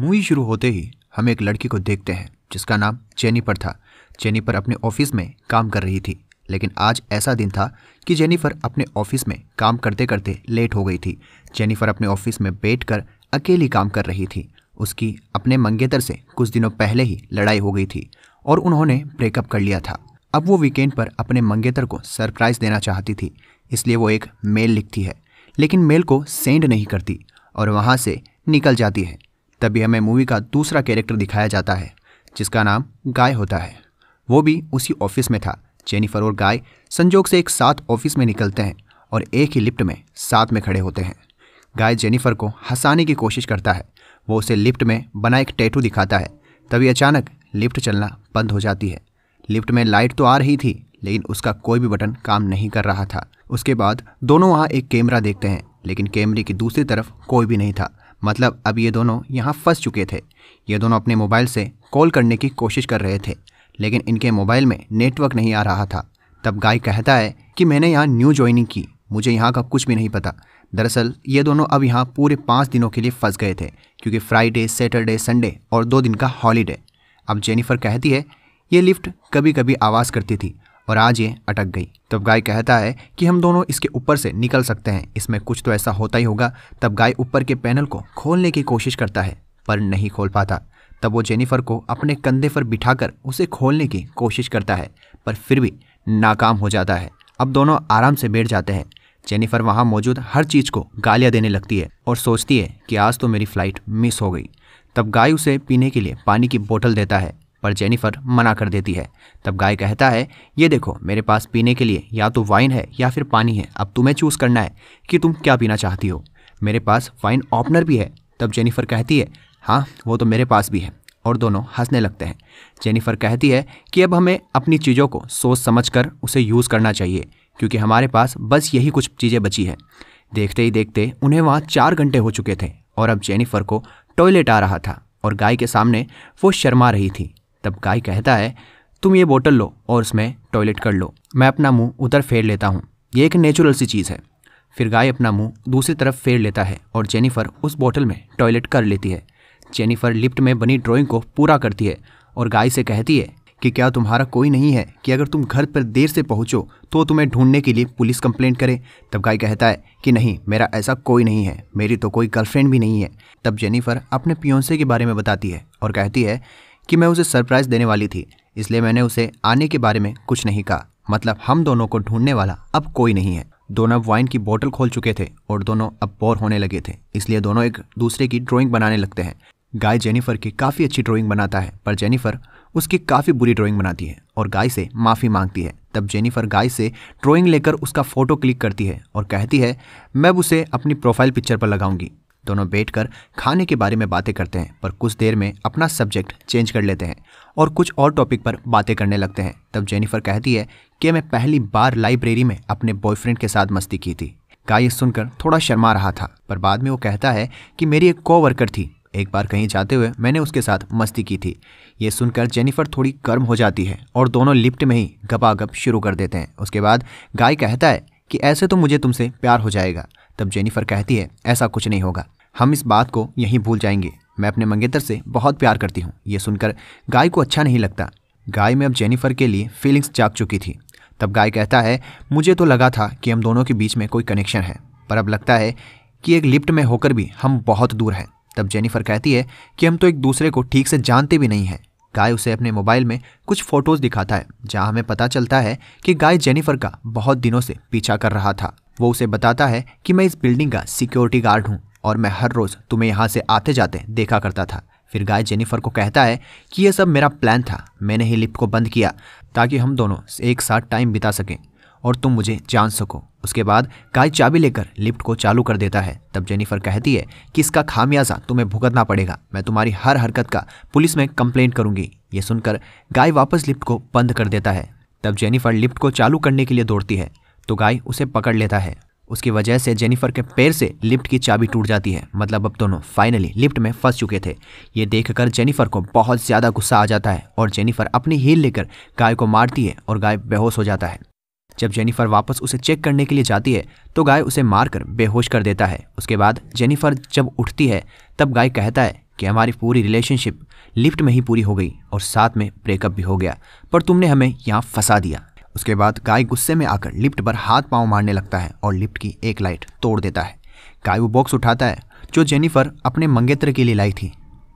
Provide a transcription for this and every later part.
movie शुरू होते ही हम एक लड़की को देखते हैं जिसका नाम जेनिफर था जेनिफर अपने ऑफिस में काम कर रही थी लेकिन आज ऐसा दिन था कि जेनिफर अपने ऑफिस में काम करते करते लेट हो गई थी जेनिफर अपने ऑफिस में बैठकर अकेली काम कर रही थी उसकी अपने मंगेतर से कुछ दिनों पहले ही लड़ाई हो गई थी और उन्होंने ब्रेकअप कर लिया था अब वो वीकेंड पर अपने मंगेतर को सरप्राइज़ देना चाहती थी इसलिए वो एक मेल लिखती है लेकिन मेल को सेंड नहीं करती और वहाँ से निकल जाती है तभी हमें मूवी का दूसरा कैरेक्टर दिखाया जाता है जिसका नाम गाय होता है वो भी उसी ऑफिस में था जेनिफर और गाय संजोग से एक साथ ऑफिस में निकलते हैं और एक ही लिफ्ट में साथ में खड़े होते हैं गाय जेनिफर को हंसाने की कोशिश करता है वो उसे लिफ्ट में बना एक टैटू दिखाता है तभी अचानक लिफ्ट चलना बंद हो जाती है लिफ्ट में लाइट तो आ रही थी लेकिन उसका कोई भी बटन काम नहीं कर रहा था उसके बाद दोनों वहाँ एक कैमरा देखते हैं लेकिन कैमरे की दूसरी तरफ कोई भी नहीं था मतलब अब ये दोनों यहाँ फंस चुके थे ये दोनों अपने मोबाइल से कॉल करने की कोशिश कर रहे थे लेकिन इनके मोबाइल में नेटवर्क नहीं आ रहा था तब गाय कहता है कि मैंने यहाँ न्यू ज्वाइनिंग की मुझे यहाँ का कुछ भी नहीं पता दरअसल ये दोनों अब यहाँ पूरे पाँच दिनों के लिए फंस गए थे क्योंकि फ्राइडे सैटरडे संडे और दो दिन का हॉलीडे अब जेनिफर कहती है ये लिफ्ट कभी कभी आवाज़ करती थी और आज ये अटक गई तब गाय कहता है कि हम दोनों इसके ऊपर से निकल सकते हैं इसमें कुछ तो ऐसा होता ही होगा तब गाय ऊपर के पैनल को खोलने की कोशिश करता है पर नहीं खोल पाता तब वो जेनिफर को अपने कंधे पर बिठाकर उसे खोलने की कोशिश करता है पर फिर भी नाकाम हो जाता है अब दोनों आराम से बैठ जाते हैं जेनिफर वहाँ मौजूद हर चीज़ को गालियाँ देने लगती है और सोचती है कि आज तो मेरी फ़्लाइट मिस हो गई तब गाय उसे पीने के लिए पानी की बोतल देता है पर जेनिफर मना कर देती है तब गाय कहता है ये देखो मेरे पास पीने के लिए या तो वाइन है या फिर पानी है अब तुम्हें चूज़ करना है कि तुम क्या पीना चाहती हो मेरे पास वाइन ओपनर भी है तब जेनिफर कहती है हाँ वो तो मेरे पास भी है और दोनों हंसने लगते हैं जेनिफर कहती है कि अब हमें अपनी चीज़ों को सोच समझ कर उसे यूज़ करना चाहिए क्योंकि हमारे पास बस यही कुछ चीज़ें बची हैं देखते ही देखते उन्हें वहाँ चार घंटे हो चुके थे और अब जेनिफर को टॉयलेट आ रहा था और गाय के सामने वो शर्मा रही थी तब गाय कहता है तुम ये बोतल लो और उसमें टॉयलेट कर लो मैं अपना मुंह उधर फेर लेता हूँ ये एक नेचुरल सी चीज़ है फिर गाय अपना मुंह दूसरी तरफ फेर लेता है और जेनिफर उस बोतल में टॉयलेट कर लेती है जेनिफर लिफ्ट में बनी ड्राइंग को पूरा करती है और गाय से कहती है कि क्या तुम्हारा कोई नहीं है कि अगर तुम घर पर देर से पहुंचो तो तुम्हें ढूंढने के लिए पुलिस कंप्लेंट करे तब गाय कहता है कि नहीं मेरा ऐसा कोई नहीं है मेरी तो कोई गर्लफ्रेंड भी नहीं है तब जेनिफर अपने पियोंसे के बारे में बताती है और कहती है कि मैं उसे सरप्राइज़ देने वाली थी इसलिए मैंने उसे आने के बारे में कुछ नहीं कहा मतलब हम दोनों को ढूंढने वाला अब कोई नहीं है दोनों अब वाइन की बोतल खोल चुके थे और दोनों अब बोर होने लगे थे इसलिए दोनों एक दूसरे की ड्राइंग बनाने लगते हैं गाय जेनिफर की काफ़ी अच्छी ड्राइंग बनाता है पर जेनिफर उसकी काफ़ी बुरी ड्राइंग बनाती है और गाय से माफ़ी मांगती है तब जेनिफर गाय से ड्राइंग लेकर उसका फ़ोटो क्लिक करती है और कहती है मैं उसे अपनी प्रोफाइल पिक्चर पर लगाऊंगी दोनों बैठकर खाने के बारे में बातें करते हैं पर कुछ देर में अपना सब्जेक्ट चेंज कर लेते हैं और कुछ और टॉपिक पर बातें करने लगते हैं तब जेनिफर कहती है कि मैं पहली बार लाइब्रेरी में अपने बॉयफ्रेंड के साथ मस्ती की थी गाय सुनकर थोड़ा शर्मा रहा था पर बाद में वो कहता है कि मेरी एक कोवर्कर थी एक बार कहीं जाते हुए मैंने उसके साथ मस्ती की थी ये सुनकर जेनिफर थोड़ी गर्म हो जाती है और दोनों लिफ्ट में ही गपागप शुरू कर देते हैं उसके बाद गाय कहता है कि ऐसे तो मुझे तुमसे प्यार हो जाएगा तब जेनिफर कहती है ऐसा कुछ नहीं होगा हम इस बात को यहीं भूल जाएंगे मैं अपने मंगेतर से बहुत प्यार करती हूँ ये सुनकर गाय को अच्छा नहीं लगता गाय में अब जेनिफर के लिए फीलिंग्स जाग चुकी थी तब गाय कहता है मुझे तो लगा था कि हम दोनों के बीच में कोई कनेक्शन है पर अब लगता है कि एक लिफ्ट में होकर भी हम बहुत दूर हैं तब जेनिफर कहती है कि हम तो एक दूसरे को ठीक से जानते भी नहीं हैं गाय उसे अपने मोबाइल में कुछ फ़ोटोज़ दिखाता है जहाँ हमें पता चलता है कि गाय जेनिफर का बहुत दिनों से पीछा कर रहा था वो उसे बताता है कि मैं इस बिल्डिंग का सिक्योरिटी गार्ड हूँ और मैं हर रोज़ तुम्हें यहाँ से आते जाते देखा करता था फिर गाय जेनिफर को कहता है कि यह सब मेरा प्लान था मैंने ही लिफ्ट को बंद किया ताकि हम दोनों एक साथ टाइम बिता सकें और तुम मुझे जान सको उसके बाद गाय चाबी लेकर लिफ्ट को चालू कर देता है तब जेनिफर कहती है कि इसका खामियाजा तुम्हें भुगतना पड़ेगा मैं तुम्हारी हर हरकत का पुलिस में कंप्लेंट करूंगी ये सुनकर गाय वापस लिफ्ट को बंद कर देता है तब जेनिफर लिफ्ट को चालू करने के लिए दौड़ती है तो गाय उसे पकड़ लेता है उसकी वजह से जेनिफर के पैर से लिफ्ट की चाबी टूट जाती है मतलब अब दोनों फाइनली लिफ्ट में फंस चुके थे ये देखकर जेनिफर को बहुत ज़्यादा गुस्सा आ जाता है और जेनिफर अपनी हील लेकर गाय को मारती है और गाय बेहोश हो जाता है जब जेनिफर वापस उसे चेक करने के लिए जाती है तो गाय उसे मारकर बेहोश कर देता है उसके बाद जेनिफर जब उठती है तब गाय कहता है कि हमारी पूरी रिलेशनशिप लिफ्ट में ही पूरी हो गई और साथ में ब्रेकअप भी हो गया पर तुमने हमें यहाँ फंसा दिया उसके बाद गाय गुस्से में आकर लिफ्ट पर हाथ पांव मारने लगता है और लिफ्ट की एक लाइट तोड़ देता है गाय वो बॉक्स उठाता है जो जेनिफर अपने मंगेत्र के लिए लाई थी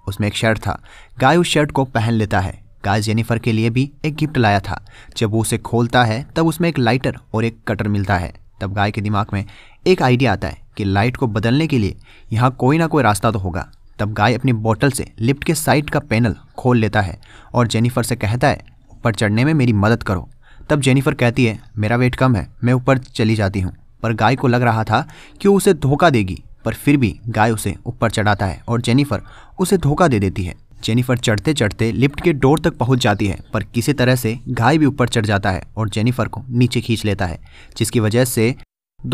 उसमें एक शर्ट था गाय उस शर्ट को पहन लेता है गाय जेनिफर के लिए भी एक गिफ्ट लाया था जब वो उसे खोलता है तब उसमें एक लाइटर और एक कटर मिलता है तब गाय के दिमाग में एक आइडिया आता है कि लाइट को बदलने के लिए यहाँ कोई ना कोई रास्ता तो होगा तब गाय अपनी बोतल से लिफ्ट के साइड का पैनल खोल लेता है और जेनिफर से कहता है ऊपर चढ़ने में मेरी मदद करो तब जेनिफर कहती है मेरा वेट कम है मैं ऊपर चली जाती हूँ पर गाय को लग रहा था कि वो उसे धोखा देगी पर फिर भी गाय उसे ऊपर चढ़ाता है और जेनिफर उसे धोखा दे देती है जेनिफर चढ़ते चढ़ते लिफ्ट के डोर तक पहुंच जाती है पर किसी तरह से गाय भी ऊपर चढ़ जाता है और जेनिफर को नीचे खींच लेता है जिसकी वजह से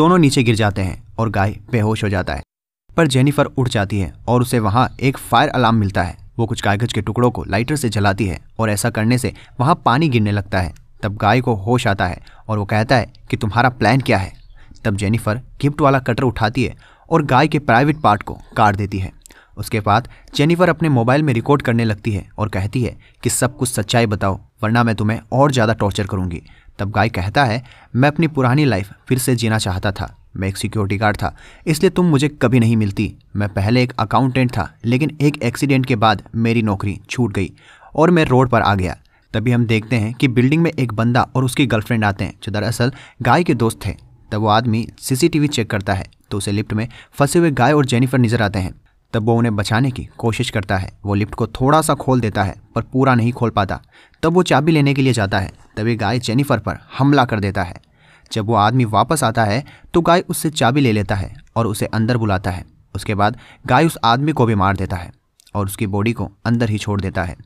दोनों नीचे गिर जाते हैं और गाय बेहोश हो जाता है पर जेनिफर उठ जाती है और उसे वहाँ एक फायर अलार्म मिलता है वो कुछ कागज के टुकड़ों को लाइटर से जलाती है और ऐसा करने से वहाँ पानी गिरने लगता है तब गाय को होश आता है और वो कहता है कि तुम्हारा प्लान क्या है तब जेनिफर गिफ्ट वाला कटर उठाती है और गाय के प्राइवेट पार्ट को काट देती है उसके बाद जेनिफर अपने मोबाइल में रिकॉर्ड करने लगती है और कहती है कि सब कुछ सच्चाई बताओ वरना मैं तुम्हें और ज़्यादा टॉर्चर करूँगी तब गाय कहता है मैं अपनी पुरानी लाइफ फिर से जीना चाहता था मैं एक सिक्योरिटी गार्ड था इसलिए तुम मुझे कभी नहीं मिलती मैं पहले एक अकाउंटेंट था लेकिन एक एक्सीडेंट के बाद मेरी नौकरी छूट गई और मैं रोड पर आ गया तभी हम देखते हैं कि बिल्डिंग में एक बंदा और उसकी गर्लफ्रेंड आते हैं जो दरअसल गाय के दोस्त थे तब वो आदमी सीसीटीवी चेक करता है तो उसे लिफ्ट में फंसे हुए गाय और जेनिफर नजर आते हैं तब वो उन्हें बचाने की कोशिश करता है वो लिफ्ट को थोड़ा सा खोल देता है पर पूरा नहीं खोल पाता तब वो चाबी लेने के लिए जाता है तभी गाय जेनिफर पर हमला कर देता है जब वो आदमी वापस आता है तो गाय उससे चाबी ले लेता है और उसे अंदर बुलाता है उसके बाद गाय उस आदमी को भी मार देता है और उसकी बॉडी को अंदर ही छोड़ देता है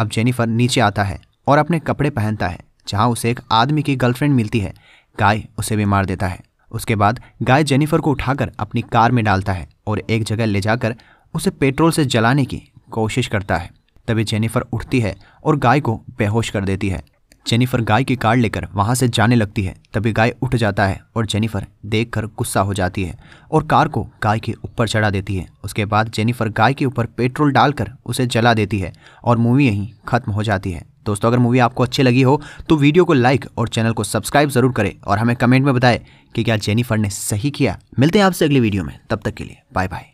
अब जेनिफर नीचे आता है और अपने कपड़े पहनता है जहाँ उसे एक आदमी की गर्लफ्रेंड मिलती है गाय उसे भी मार देता है उसके बाद गाय जेनिफर को उठाकर अपनी कार में डालता है और एक जगह ले जाकर उसे पेट्रोल से जलाने की कोशिश करता है तभी जेनिफर उठती है और गाय को बेहोश कर देती है जेनिफर गाय की कार लेकर वहाँ से जाने लगती है तभी गाय उठ जाता है और जेनिफर देखकर गुस्सा हो जाती है और कार को गाय के ऊपर चढ़ा देती है उसके बाद जेनिफर गाय के ऊपर पेट्रोल डालकर उसे जला देती है और मूवी यहीं ख़त्म हो जाती है दोस्तों अगर मूवी आपको अच्छी लगी हो तो वीडियो को लाइक और चैनल को सब्सक्राइब ज़रूर करें और हमें कमेंट में बताएं कि क्या जेनिफर ने सही किया मिलते हैं आपसे अगली वीडियो में तब तक के लिए बाय बाय